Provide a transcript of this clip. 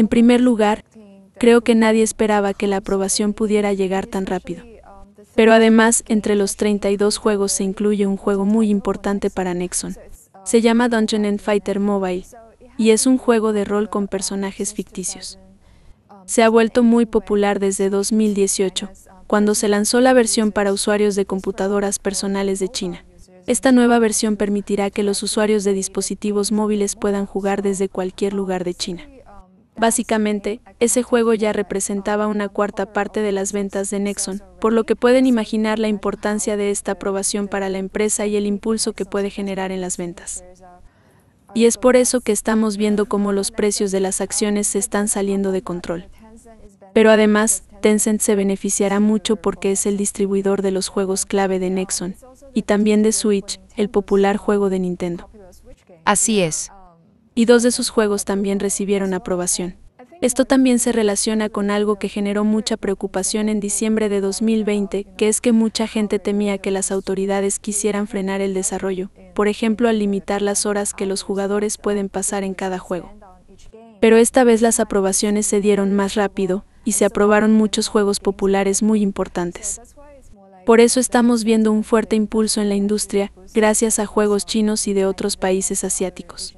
En primer lugar, creo que nadie esperaba que la aprobación pudiera llegar tan rápido. Pero además, entre los 32 juegos se incluye un juego muy importante para Nexon. Se llama Dungeon Fighter Mobile, y es un juego de rol con personajes ficticios. Se ha vuelto muy popular desde 2018, cuando se lanzó la versión para usuarios de computadoras personales de China. Esta nueva versión permitirá que los usuarios de dispositivos móviles puedan jugar desde cualquier lugar de China. Básicamente, ese juego ya representaba una cuarta parte de las ventas de Nexon, por lo que pueden imaginar la importancia de esta aprobación para la empresa y el impulso que puede generar en las ventas. Y es por eso que estamos viendo cómo los precios de las acciones se están saliendo de control. Pero además, Tencent se beneficiará mucho porque es el distribuidor de los juegos clave de Nexon, y también de Switch, el popular juego de Nintendo. Así es y dos de sus juegos también recibieron aprobación. Esto también se relaciona con algo que generó mucha preocupación en diciembre de 2020, que es que mucha gente temía que las autoridades quisieran frenar el desarrollo, por ejemplo al limitar las horas que los jugadores pueden pasar en cada juego. Pero esta vez las aprobaciones se dieron más rápido, y se aprobaron muchos juegos populares muy importantes. Por eso estamos viendo un fuerte impulso en la industria, gracias a juegos chinos y de otros países asiáticos.